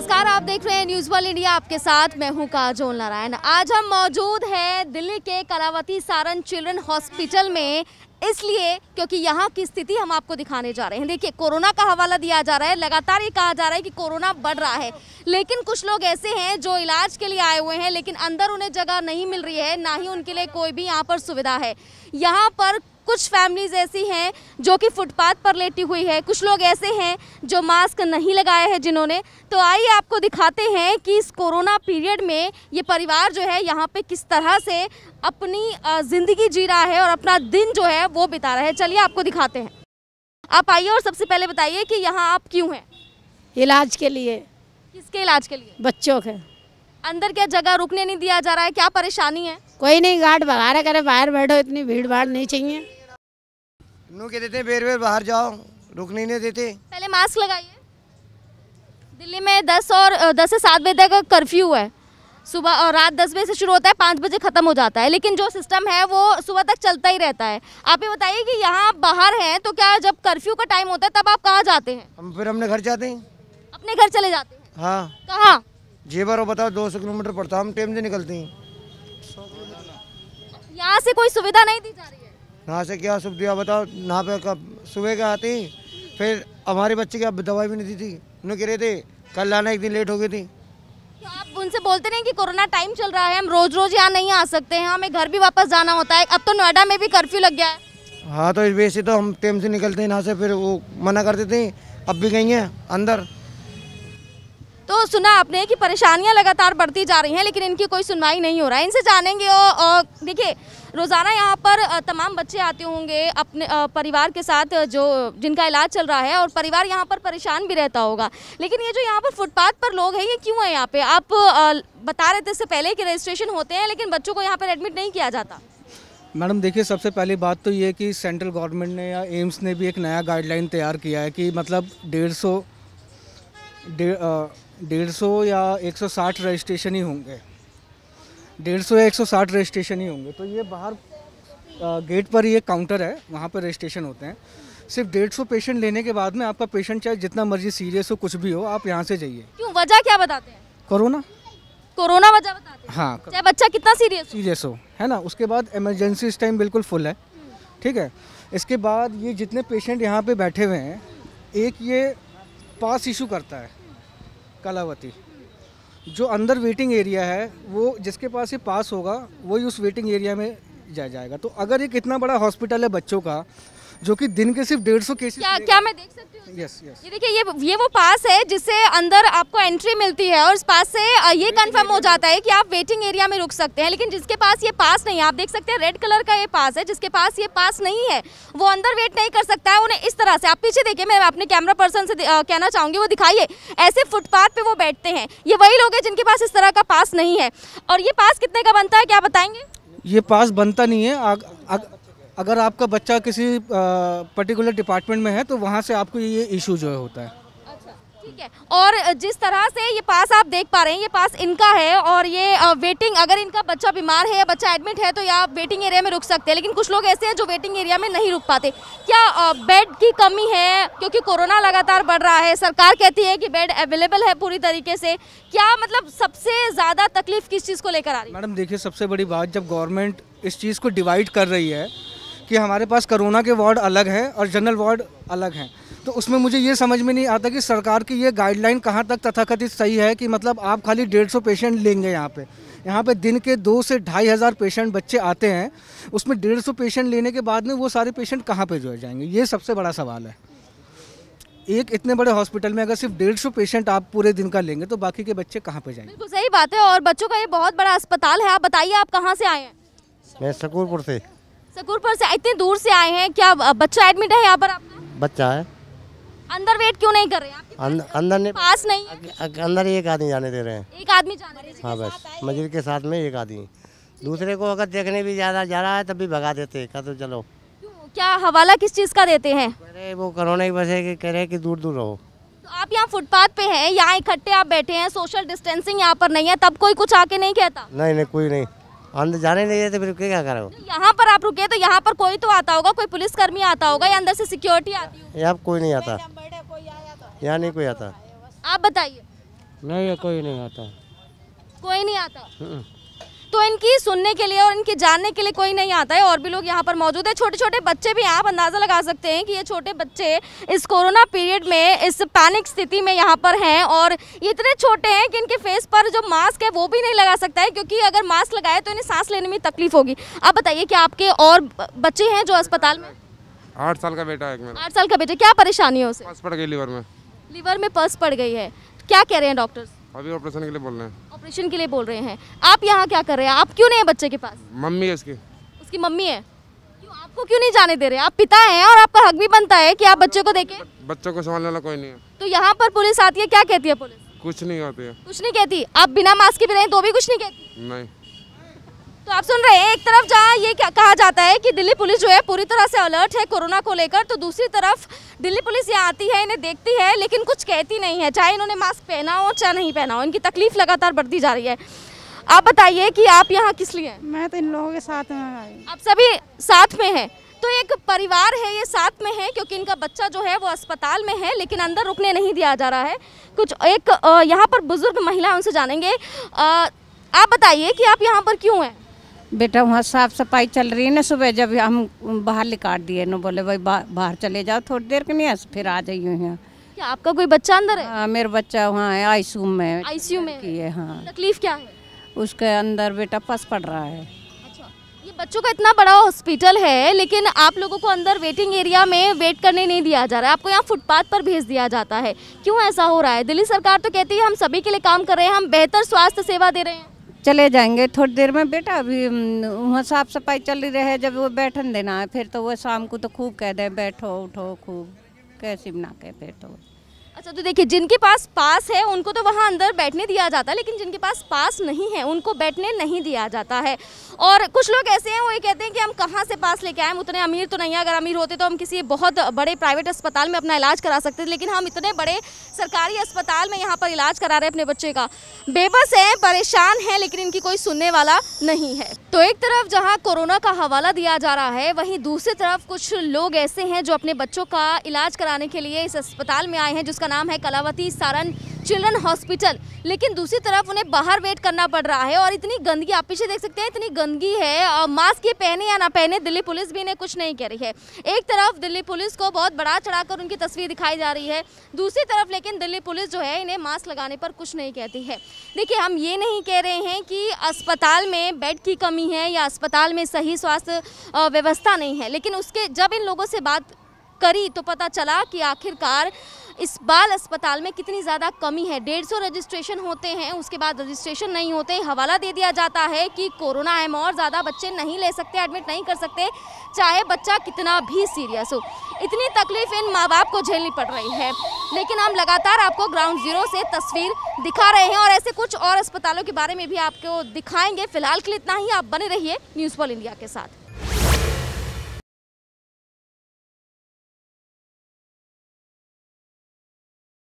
नमस्कार आप देख रहे हैं न्यूज वन इंडिया आपके साथ मैं हूं काजोल नारायण आज हम मौजूद हैं दिल्ली के कलावती सारण चिल्ड्रन हॉस्पिटल में इसलिए क्योंकि यहाँ की स्थिति हम आपको दिखाने जा रहे हैं देखिए कोरोना का हवाला दिया जा रहा है लगातार ये कहा जा रहा है कि कोरोना बढ़ रहा है लेकिन कुछ लोग ऐसे हैं जो इलाज के लिए आए हुए हैं लेकिन अंदर उन्हें जगह नहीं मिल रही है ना ही उनके लिए कोई भी यहाँ पर सुविधा है यहाँ पर कुछ फैमिलीज ऐसी हैं जो कि फुटपाथ पर लेटी हुई है कुछ लोग ऐसे हैं जो मास्क नहीं लगाए हैं जिन्होंने तो आइए आपको दिखाते हैं कि इस कोरोना पीरियड में ये परिवार जो है यहाँ पे किस तरह से अपनी ज़िंदगी जी रहा है और अपना दिन जो है वो बिता रहा है चलिए आपको दिखाते हैं आप आइए और सबसे पहले बताइए कि यहाँ आप क्यों हैं इलाज के लिए किसके इलाज के लिए बच्चों के अंदर क्या जगह रुकने नहीं दिया जा रहा है क्या परेशानी है कोई नहीं गार्ड वगैरह करे बाहर बैठो इतनी भीड़ भाड़ नहीं चाहिए के देते बेर बेर बाहर जाओ रुकने नहीं देते पहले मास्क लगाइए दिल्ली में दस और दस से सात बजे तक कर्फ्यू है सुबह और रात दस बजे से शुरू होता है पाँच बजे ख़त्म हो जाता है लेकिन जो सिस्टम है वो सुबह तक चलता ही रहता है आप ये बताइए कि यहाँ बाहर हैं तो क्या जब कर्फ्यू का टाइम होता है तब आप कहाँ जाते हैं हम फिर अपने घर जाते हैं अपने घर चले जाते हैं हाँ कहाँ जेवर बताओ दो सौ किलोमीटर पड़ता हम टेम से निकलते हैं यहाँ से कोई सुविधा नहीं दी जा रही है यहाँ से क्या सुविधा बताओ यहाँ पे कब सुबह के आते हैं फिर हमारे बच्चे की अब दवाई भी नहीं दी थी उन्हें कह रहे थे कल लाना एक दिन लेट हो गई थी तो आप उनसे बोलते नहीं कि कोरोना टाइम चल रहा है हम रोज रोज यहाँ नहीं आ सकते हैं हमें घर भी वापस जाना होता है अब तो नोएडा में भी कर्फ्यू लग गया है हाँ तो इस वजह से तो हम टेम से निकलते हैं यहाँ से फिर वो मना कर देते हैं अब भी गई हैं अंदर तो सुना आपने कि परेशानियां लगातार बढ़ती जा रही हैं लेकिन इनकी कोई सुनवाई नहीं हो रहा है इनसे जानेंगे और देखिए रोज़ाना यहाँ पर तमाम बच्चे आते होंगे अपने परिवार के साथ जो जिनका इलाज चल रहा है और परिवार यहाँ पर परेशान भी रहता होगा लेकिन ये जो यहाँ पर फुटपाथ पर लोग हैं ये क्यों है यहाँ पे आप बता रहे थे इससे पहले कि रजिस्ट्रेशन होते हैं लेकिन बच्चों को यहाँ पर एडमिट नहीं किया जाता मैडम देखिए सबसे पहली बात तो ये कि सेंट्रल गवर्नमेंट ने या एम्स ने भी एक नया गाइडलाइन तैयार किया है कि मतलब डेढ़ सौ 150 या 160 रजिस्ट्रेशन ही होंगे 150 या 160 रजिस्ट्रेशन ही होंगे तो ये बाहर गेट पर ये काउंटर है वहाँ पर रजिस्ट्रेशन होते हैं सिर्फ 150 पेशेंट लेने के बाद में आपका पेशेंट चाहे जितना मर्जी सीरियस हो कुछ भी हो आप यहाँ से जाइए क्यों वजह क्या बताते हैं कोरोना कोरोना वजह बताते हैं हाँ चाहे बच्चा कितना सीरियस सीरियस हो है ना उसके बाद इमरजेंसी इस टाइम बिल्कुल फुल है ठीक है इसके बाद ये जितने पेशेंट यहाँ पे बैठे हुए हैं एक ये पास इशू करता है कलावती जो अंदर वेटिंग एरिया है वो जिसके पास ये पास होगा वही उस वेटिंग एरिया में जाया जाएगा तो अगर ये कितना बड़ा हॉस्पिटल है बच्चों का जो कि दिन के सिर्फ डेढ़ सौ केसेस क्या क्या मैं देख सकती हूँ यस यस ये देखिए ये ये वो पास है जिससे अंदर आपको एंट्री मिलती है और इस पास से ये कंफर्म हो जाता है कि आप वेटिंग एरिया में रुक सकते हैं लेकिन जिसके पास ये पास नहीं है आप देख सकते हैं रेड कलर का ये पास है जिसके पास ये पास नहीं है वो अंदर वेट नहीं कर सकता है उन्हें इस तरह से आप पीछे देखिए मैं अपने कैमरा पर्सन से कहना चाहूँगी वो दिखाइए ऐसे फुटपाथ पर वो बैठते हैं ये वही लोग हैं जिनके पास इस तरह का पास नहीं है और ये पास कितने का बनता है क्या बताएंगे ये पास बनता नहीं है अगर आपका बच्चा किसी पर्टिकुलर डिपार्टमेंट में है तो वहाँ से आपको ये इशू जो है होता है अच्छा, ठीक है और जिस तरह से ये पास आप देख पा रहे हैं ये पास इनका है और ये वेटिंग अगर इनका बच्चा बीमार है या बच्चा एडमिट है तो आप वेटिंग एरिया में रुक सकते हैं लेकिन कुछ लोग ऐसे हैं जो वेटिंग एरिया में नहीं रुक पाते क्या बेड की कमी है क्योंकि कोरोना लगातार बढ़ रहा है सरकार कहती है कि बेड अवेलेबल है पूरी तरीके से क्या मतलब सबसे ज़्यादा तकलीफ किस चीज़ को लेकर आ रही है मैडम देखिए सबसे बड़ी बात जब गवर्नमेंट इस चीज़ को डिवाइड कर रही है कि हमारे पास कोरोना के वार्ड अलग हैं और जनरल वार्ड अलग हैं तो उसमें मुझे ये समझ में नहीं आता कि सरकार की ये गाइडलाइन कहाँ तक तथाकथित सही है कि मतलब आप खाली डेढ़ सौ पेशेंट लेंगे यहाँ पे यहाँ पे दिन के दो से ढाई हज़ार पेशेंट बच्चे आते हैं उसमें डेढ़ सौ पेशेंट लेने के बाद में वो सारे पेशेंट कहाँ पे जुड़ जाएंगे ये सबसे बड़ा सवाल है एक इतने बड़े हॉस्पिटल में अगर सिर्फ डेढ़ सौ पेशेंट आप पूरे दिन का लेंगे तो बाकी के बच्चे कहाँ पे जाएंगे बिल्कुल सही बात है और बच्चों का ये बहुत बड़ा अस्पताल है आप बताइए आप कहाँ से आए हैं मैं सकूरपुर से सकुरपुर से इतने दूर से आए हैं क्या बच्चा एडमिट है यहाँ पर आपका बच्चा है अंदर वेट क्यों नहीं कर रहे हैं अंदर, अंदर ने पास नहीं है? अंदर एक आदमी जाने दे रहे हैं एक आदमी हाँ बस मजिद के साथ में एक आदमी दूसरे को अगर देखने भी ज़्यादा जा रहा है तब भी भगा देते हैं तो चलो क्या हवाला किस चीज़ का देते हैं अरे वो कोरोना की वजह कह रहे हैं कि दूर दूर रहो तो आप यहाँ फुटपाथ पे हैं यहाँ इकट्ठे आप बैठे हैं सोशल डिस्टेंसिंग यहाँ पर नहीं है तब कोई कुछ आके नहीं कहता नहीं नहीं कोई नहीं अंदर जाने नहीं देते फिर क्या करो यहाँ पर आप रुके तो यहाँ पर कोई तो आता होगा कोई पुलिसकर्मी आता होगा या अंदर से सिक्योरिटी आती यहाँ कोई नहीं आता तो यहाँ नहीं कोई आता आप बताइए नहीं कोई नहीं आता कोई नहीं आता हम्म। तो इनकी सुनने के लिए और इनके जानने के लिए कोई नहीं आता है और भी लोग यहाँ पर मौजूद है छोटे छोटे बच्चे भी आप अंदाज़ा लगा सकते हैं कि ये छोटे बच्चे इस कोरोना पीरियड में इस पैनिक स्थिति में यहाँ पर हैं और इतने छोटे हैं कि इनके फेस पर जो मास्क है वो भी नहीं लगा सकता है क्योंकि अगर मास्क लगाए तो इन्हें सांस लेने में तकलीफ होगी आप बताइए कि आपके और बच्चे हैं जो अस्पताल में आठ साल का बेटा है आठ साल का बेटा क्या परेशानी है उसे पड़ गई लीवर में लीवर में पर्स पड़ गई है क्या कह रहे हैं डॉक्टर अभी ऑपरेशन के लिए बोल रहे हैं ऑपरेशन के लिए बोल रहे हैं आप यहाँ क्या कर रहे हैं आप क्यों नहीं है बच्चे के पास मम्मी है उसकी उसकी मम्मी है क्यों आपको क्यों नहीं जाने दे रहे आप पिता हैं और आपका हक भी बनता है कि आप बच्चे को देखें बच्चों को संभालने वाला कोई नहीं है तो यहाँ पर पुलिस आती है क्या कहती है पुलिस कुछ नहीं आती है कुछ नहीं कहती आप बिना मास्क के भी रहे तो भी कुछ नहीं कहती नहीं तो आप सुन रहे हैं एक तरफ जहाँ ये क्या कहा जाता है कि दिल्ली पुलिस जो है पूरी तरह से अलर्ट है कोरोना को लेकर तो दूसरी तरफ दिल्ली पुलिस यहाँ आती है इन्हें देखती है लेकिन कुछ कहती नहीं है चाहे इन्होंने मास्क पहना हो चाहे नहीं पहना हो इनकी तकलीफ लगातार बढ़ती जा रही है आप बताइए कि आप यहाँ किस लिए मैं तो इन लोगों के साथ में आई आप सभी साथ में हैं तो एक परिवार है ये साथ में है क्योंकि इनका बच्चा जो है वो अस्पताल में है लेकिन अंदर रुकने नहीं दिया जा रहा है कुछ एक यहाँ पर बुजुर्ग महिला उनसे जानेंगे आप बताइए कि आप यहाँ पर क्यों हैं बेटा वहाँ साफ सफाई चल रही है ना सुबह जब हम बाहर निकाल दिए ना बोले भाई बा, बाहर चले जाओ थोड़ी देर के नहीं फिर आ जाइए यहाँ क्या आपका कोई बच्चा अंदर है हाँ मेरा बच्चा वहाँ है आईसीयू में आईसीयू में है हाँ तकलीफ क्या है उसके अंदर बेटा पस पड़ रहा है अच्छा ये बच्चों का इतना बड़ा हॉस्पिटल है लेकिन आप लोगों को अंदर वेटिंग एरिया में वेट करने नहीं दिया जा रहा है आपको यहाँ फुटपाथ पर भेज दिया जाता है क्यों ऐसा हो रहा है दिल्ली सरकार तो कहती है हम सभी के लिए काम कर रहे हैं हम बेहतर स्वास्थ्य सेवा दे रहे हैं चले जाएंगे थोड़ी देर में बेटा अभी वहाँ साफ सफाई चल रही है जब वो बैठन देना है फिर तो वो शाम को तो खूब कह दें बैठो उठो खूब कैसी बना के फिर तो अच्छा तो देखिए जिनके पास पास है उनको तो वहाँ अंदर बैठने दिया जाता है लेकिन जिनके पास पास नहीं है उनको बैठने नहीं दिया जाता है और कुछ लोग ऐसे हैं वो ये कहते हैं कि हम कहाँ से पास लेके आए हम उतने अमीर तो नहीं हैं अगर अमीर होते तो हम किसी बहुत बड़े प्राइवेट अस्पताल में अपना इलाज करा सकते थे लेकिन हम इतने बड़े सरकारी अस्पताल में यहाँ पर इलाज करा रहे हैं अपने बच्चे का बेबस हैं परेशान हैं लेकिन इनकी कोई सुनने वाला नहीं है तो एक तरफ जहाँ कोरोना का हवाला दिया जा रहा है वहीं दूसरी तरफ कुछ लोग ऐसे हैं जो अपने बच्चों का इलाज कराने के लिए इस अस्पताल में आए हैं जिसका नाम है कलावती सारण चिल्ड्रन हॉस्पिटल लेकिन दूसरी तरफ उन्हें बाहर वेट करना पड़ रहा है और इतनी गंदगी आप पीछे देख सकते हैं इतनी गंदगी है और मास्क ये पहने या ना पहने दिल्ली पुलिस भी इन्हें कुछ नहीं कह रही है एक तरफ दिल्ली पुलिस को बहुत बड़ा चढ़ाकर उनकी तस्वीर दिखाई जा रही है दूसरी तरफ लेकिन दिल्ली पुलिस जो है इन्हें मास्क लगाने पर कुछ नहीं कहती है देखिए हम ये नहीं कह रहे हैं कि अस्पताल में बेड की कमी है या अस्पताल में सही स्वास्थ्य व्यवस्था नहीं है लेकिन उसके जब इन लोगों से बात करी तो पता चला कि आखिरकार इस बाल अस्पताल में कितनी ज़्यादा कमी है डेढ़ सौ रजिस्ट्रेशन होते हैं उसके बाद रजिस्ट्रेशन नहीं होते हवाला दे दिया जाता है कि कोरोना है और ज़्यादा बच्चे नहीं ले सकते एडमिट नहीं कर सकते चाहे बच्चा कितना भी सीरियस हो इतनी तकलीफ इन माँ बाप को झेलनी पड़ रही है लेकिन हम लगातार आपको ग्राउंड ज़ीरो से तस्वीर दिखा रहे हैं और ऐसे कुछ और अस्पतालों के बारे में भी आपको दिखाएंगे फिलहाल के लिए इतना ही आप बने रहिए न्यूज़ पॉल इंडिया के साथ